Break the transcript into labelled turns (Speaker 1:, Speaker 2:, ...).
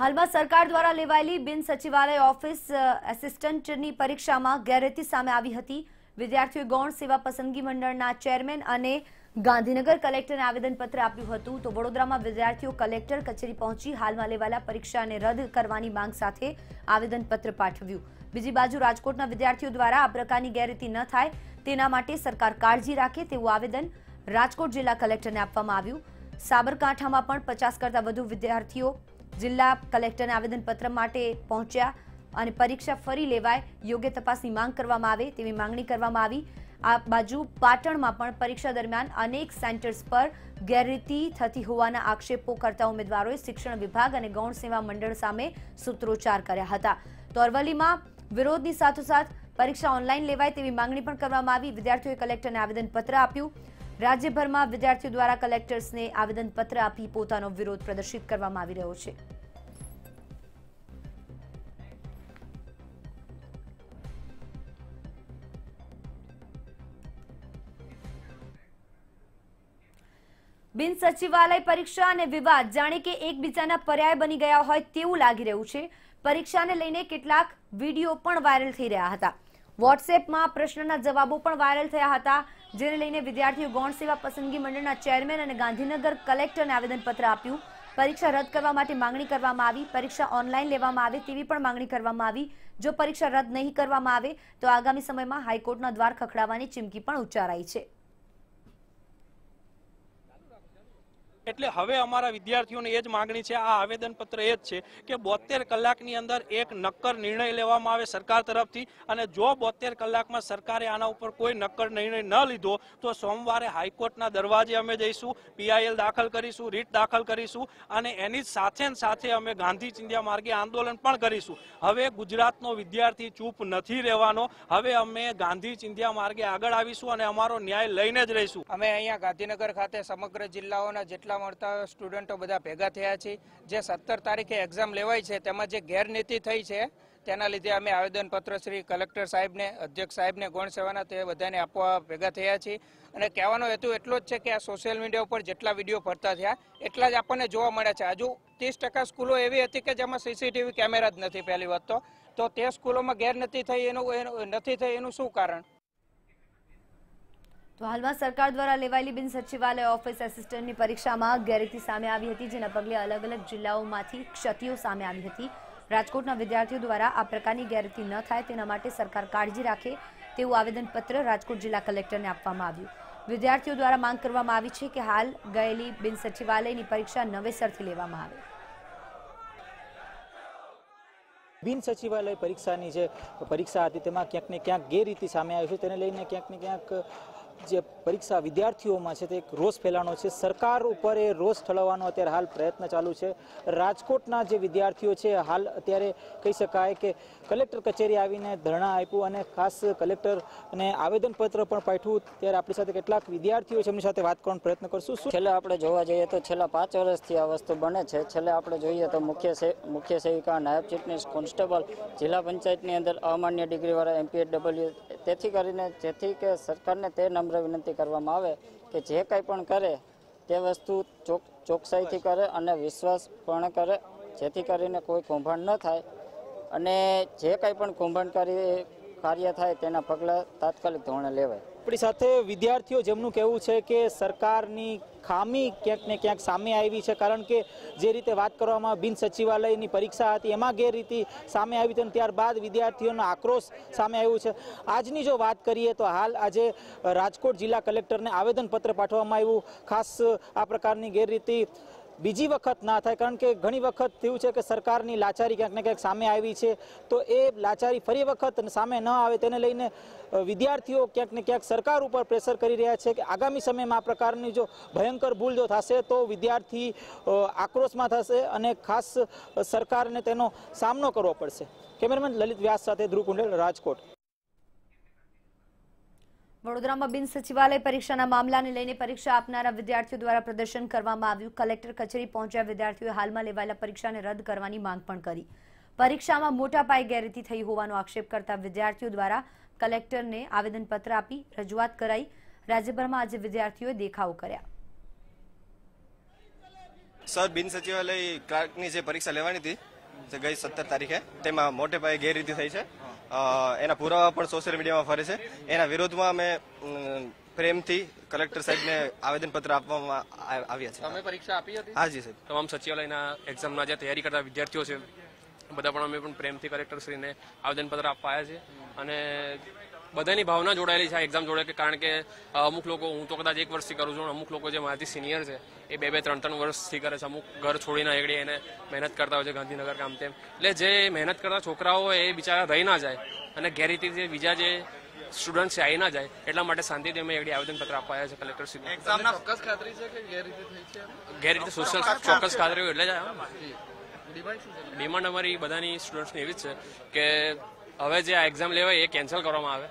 Speaker 1: હાલમાં સરકાર દ્વારા લેવાયેલી બિન સચિવાલય ઓફિસ એસિસ્ટન્ટની પરીક્ષામાં ગેરરીતિ સામે આવી હતી વિદ્યાર્થીઓએ ગૌણ સેવા પસંદગી મંડળના ચેરમેન અને ગાંધીનગર કલેક્ટરને આવેદનપત્ર આપ્યું હતું તો વડોદરામાં વિદ્યાર્થીઓ કલેક્ટર કચેરી પહોંચી હાલમાં લેવાયેલા પરીક્ષાને રદ કરવાની માંગ સાથે આવેદનપત્ર પાઠવ્યું બીજી બાજુ રાજકોટના વિદ્યાર્થીઓ દ્વારા આ પ્રકારની ગેરરીતિ ન થાય તેના માટે સરકાર કાળજી રાખે તેવું આવેદન રાજકોટ જિલ્લા કલેક્ટરને આપવામાં આવ્યું સાબરકાંઠામાં પણ પચાસ કરતા વધુ વિદ્યાર્થીઓ જિલ્લા કલેક્ટરને આવેદનપત્ર માટે પહોંચ્યા અને પરીક્ષા ફરી લેવાય યોગ્ય તપાસની માંગ કરવામાં આવે તેવી માંગણી કરવામાં આવી આ બાજુ પાટણમાં પણ પરીક્ષા દરમિયાન અનેક સેન્ટર્સ પર ગેરરીતિ થતી હોવાના આક્ષેપો કરતા ઉમેદવારોએ શિક્ષણ વિભાગ અને ગૌણ સેવા મંડળ સામે સૂત્રોચ્ચાર કર્યા હતા તો અરવલ્લીમાં વિરોધની સાથોસાથ પરીક્ષા ઓનલાઈન લેવાય તેવી માંગણી પણ કરવામાં આવી વિદ્યાર્થીઓએ કલેક્ટરને આવેદનપત્ર આપ્યું રાજ્યભરમાં વિદ્યાર્થીઓ દ્વારા કલેક્ટર્સને આવેદનપત્ર આપી પોતાનો વિરોધ પ્રદર્શિત કરવામાં આવી રહ્યો છે બિન સચિવાલય પરીક્ષા અને વિવાદ જાણે કે એકબીજાના પર્યાય બની ગયા હોય તેવું લાગી રહ્યું છે પરીક્ષાને લઈને કેટલાક વિડીયો પણ વાયરલ થઈ રહ્યા હતા વોટ્સએપમાં પ્રશ્નના જવાબો પણ વાયરલ થયા હતા જેને લઈને વિદ્યાર્થીઓ ગૌણ સેવા પસંદગી મંડળના ચેરમેન અને ગાંધીનગર કલેક્ટરને આવેદનપત્ર આપ્યું પરીક્ષા રદ કરવા માટે માંગણી કરવામાં આવી પરીક્ષા ઓનલાઈન લેવામાં આવે તેવી પણ માંગણી કરવામાં આવી જો પરીક્ષા રદ નહીં કરવામાં આવે તો આગામી સમયમાં હાઈકોર્ટના દ્વાર ખખડાવવાની ચીમકી પણ ઉચ્ચારાઈ છે
Speaker 2: એટલે હવે અમારા વિદ્યાર્થીઓની એ જ માગણી છે આ આવેદનપત્ર એ જ છે કે બોતેર કલાકની અંદર એક નક્કર નિર્ણય લેવામાં આવે સરકાર તરફથી અને જો બોતેર કલાકમાં સરકારે આના ઉપર કોઈ નક્કર નિર્ણય ન લીધો તો સોમવારે હાઈકોર્ટના દરવાજે અમે જઈશું પીઆઈએલ દાખલ કરીશું રીટ દાખલ કરીશું અને એની સાથે સાથે અમે ગાંધી ચિંધ્યા માર્ગે આંદોલન પણ કરીશું હવે ગુજરાતનો વિદ્યાર્થી ચૂપ નથી રહેવાનો હવે અમે ગાંધી ચિંધ્યા માર્ગે આગળ આવીશું અને અમારો ન્યાય લઈને જ રહીશું અમે અહીંયા ગાંધીનગર ખાતે સમગ્ર જિલ્લાઓના જેટલા મળતા મળતા સ્ટુડન્ટો બધા ભેગા થયા છે જે સત્તર તારીખે એક્ઝામ લેવાય છે તેમાં જે ગેરનીતિ થઈ છે તેના લીધે અમે આવેદનપત્ર શ્રી કલેક્ટર સાહેબને અધ્યક્ષ સાહેબને ગૌણ સેવાના તે બધાને આપવા ભેગા થયા છીએ અને કહેવાનો હેતુ એટલો જ છે કે આ સોશિયલ મીડિયા ઉપર જેટલા વિડીયો ફરતા થયા એટલા જ આપણને જોવા મળ્યા છે હજુ ત્રીસ ટકા સ્કૂલો એવી હતી કે જેમાં સીસીટીવી કેમેરા જ નથી પહેલી વાત તો તે સ્કૂલોમાં ગેરનીતિ થઈ એનું નથી થઈ એનું શું કારણ
Speaker 1: તો હાલમાં સરકાર દ્વારા લેવાયેલી બિન સચિવાલય ઓફિસ એસિસ્ટન્ટની પરીક્ષામાં ગેરરીતિ સામે આવી હતી જેના પગલે અલગ અલગ જિલ્લાઓમાંથી ક્ષતિઓ સામે આવી હતી રાજકોટના વિદ્યાર્થીઓ દ્વારા આ પ્રકારની ગેરરીતિ ન થાય તેના માટે સરકાર કાળજી રાખે તેવું આવેદનપત્ર રાજકોટ જિલ્લા કલેક્ટરને આપવામાં આવ્યું વિદ્યાર્થીઓ દ્વારા માંગ કરવામાં આવી છે કે હાલ ગયેલી બિન સચિવાલયની પરીક્ષા નવેસરથી લેવામાં આવે
Speaker 2: બિન સચિવાલય પરીક્ષાની જે પરીક્ષા હતી તેમાં ક્યાંક ને ક્યાંક ગેરરીતિ સામે આવી છે તેને લઈને ક્યાંક ને ક્યાંક જે પરીક્ષા વિદ્યાર્થીઓમાં છે તે એક રોષ ફેલાનો છે સરકાર ઉપર એ રોષ ઠલવવાનો અત્યારે હાલ પ્રયત્ન ચાલુ છે રાજકોટના જે વિદ્યાર્થીઓ છે હાલ અત્યારે કહી શકાય કે કલેક્ટર કચેરી આવીને ધરણા આપ્યું અને ખાસ કલેક્ટરને આવેદનપત્ર પણ પાઠવું ત્યારે આપણી સાથે કેટલાક વિદ્યાર્થીઓ છે એમની સાથે વાત કરવાનો પ્રયત્ન કરશું છેલ્લે આપણે જોવા જઈએ તો છેલ્લા પાંચ વર્ષથી આ વસ્તુ બને છે છેલ્લે આપણે જોઈએ તો મુખ્ય મુખ્ય સેવિકા નાયબ ચીફ કોન્સ્ટેબલ જિલ્લા પંચાયતની અંદર અમાન્ય ડિગ્રીવાળા એમપીએડબલ્યુ તેથી કરીને જેથી કે સરકારને તે નંબર નમ્ર વિનંતી કરવામાં આવે કે જે કંઈ પણ કરે તે વસ્તુ ચોક ચોકસાઈથી કરે અને વિશ્વાસપણ કરે જેથી કરીને કોઈ કૌભાંડ ન થાય અને જે કંઈ પણ કૌભાંડ કાર્ય થાય તેના પગલાં તાત્કાલિક ધોરણે લેવાય આપણી સાથે વિદ્યાર્થીઓ જેમનું કહેવું છે કે સરકારની ખામી ક્યાંક ને ક્યાંક સામે આવી છે કારણ કે જે રીતે વાત કરવામાં બિન સચિવાલયની પરીક્ષા હતી એમાં ગેરરીતિ સામે આવી હતી અને ત્યારબાદ વિદ્યાર્થીઓનો આક્રોશ સામે આવ્યો છે આજની જો વાત કરીએ તો હાલ આજે રાજકોટ જિલ્લા કલેક્ટરને આવેદનપત્ર પાઠવવામાં આવ્યું ખાસ આ પ્રકારની ગેરરીતિ બીજી વખત ના થાય કારણ કે ઘણી વખત થયું છે કે સરકારની લાચારી ક્યાંક ને ક્યાંક સામે આવી છે તો એ લાચારી ફરી વખત સામે ન આવે તેને લઈને વિદ્યાર્થીઓ ક્યાંક ને ક્યાંક સરકાર ઉપર પ્રેશર કરી રહ્યા છે કે આગામી સમયમાં આ પ્રકારની જો ભયંકર ભૂલ જો થશે તો વિદ્યાર્થી આક્રોશમાં થશે અને ખાસ સરકારને તેનો સામનો કરવો પડશે કેમેરામેન લલિત વ્યાસ સાથે ધ્રુવ કુંડેલ રાજકોટ
Speaker 1: વડોદરામાં બિન સચિવાલય પરીક્ષાના મામલાને લઈને પરીક્ષા આપનારા વિદ્યાર્થીઓ દ્વારા પ્રદર્શન કરવામાં આવ્યું કલેક્ટર કચેરી પહોંચ્યા વિદ્યાર્થીઓએ હાલમાં લેવાયેલા પરીક્ષાને રદ કરવાની માંગ પણ કરી પરીક્ષામાં મોટા પાયે ગેરરીતિ થઈ હોવાનો આક્ષેપ કરતા વિદ્યાર્થીઓ દ્વારા કલેક્ટરને આવેદનપત્ર આપી રજૂઆત કરાઈ રાજ્યભરમાં આજે વિદ્યાર્થીઓએ દેખાવો કર્યા
Speaker 2: સર બિન સચિવાલય ક્લાર્કની જે પરીક્ષા લેવાની હતી ગઈ સત્તર તારીખે તેમાં મોટે પાયે ગેરરીતિ થઈ છે એના પુરાવા પણ સોશિયલ મીડિયામાં ફરે છે એના વિરોધમાં અમે પ્રેમથી કલેક્ટર સાહેબને આવેદનપત્ર આપવામાં આવ્યા છે તમે પરીક્ષા આપી હતી હાજી સાહેબ તમામ સચિવાલયના એક્ઝામના જે તૈયારી કરતા વિદ્યાર્થીઓ છે બધા પણ અમે પણ પ્રેમથી કલેક્ટર શ્રીને આવેદન પત્ર આપવા આવ્યા છે અને બધાની ભાવના જોડાયેલી છે આ એક્ઝામ જોડે કે કારણ કે અમુક લોકો હું તો કદાચ એક વર્ષથી કરું છું અમુક લોકો જે મારાથી સિનિયર છે એ બે બે ત્રણ ત્રણ વર્ષથી કરે છે અમુક ઘર છોડીને આગળ એને મહેનત કરતા હોય છે ગાંધીનગર કામ તેમ એટલે જે મહેનત કરતા છોકરાઓ એ બિચારા રહી ના જાય અને ગેરીથી જે બીજા જે સ્ટુડન્ટ છે આવી ના જાય એટલા માટે શાંતિથી અમે એવડી આવેદનપત્ર અપાયા છે કલેક્ટર શ્રી એક્ઝામના ચોક્કસ સોશિયલ ચોક્કસ ખાતરી એટલે જ ડિમાન્ડ અમારી બધાની સ્ટુડન્ટ્સની એવી જ છે કે હવે જે આ એક્ઝામ લેવાય એ કેન્સલ કરવામાં આવે